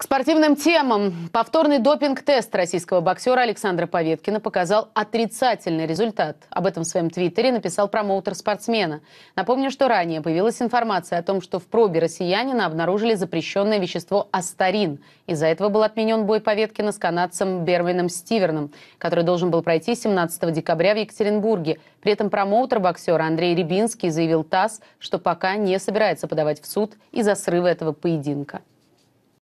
К спортивным темам. Повторный допинг-тест российского боксера Александра Поветкина показал отрицательный результат. Об этом в своем твиттере написал промоутер спортсмена. Напомню, что ранее появилась информация о том, что в пробе россиянина обнаружили запрещенное вещество астарин. Из-за этого был отменен бой Поветкина с канадцем Бервином Стиверном, который должен был пройти 17 декабря в Екатеринбурге. При этом промоутер боксера Андрей Рябинский заявил ТАСС, что пока не собирается подавать в суд из-за срыва этого поединка.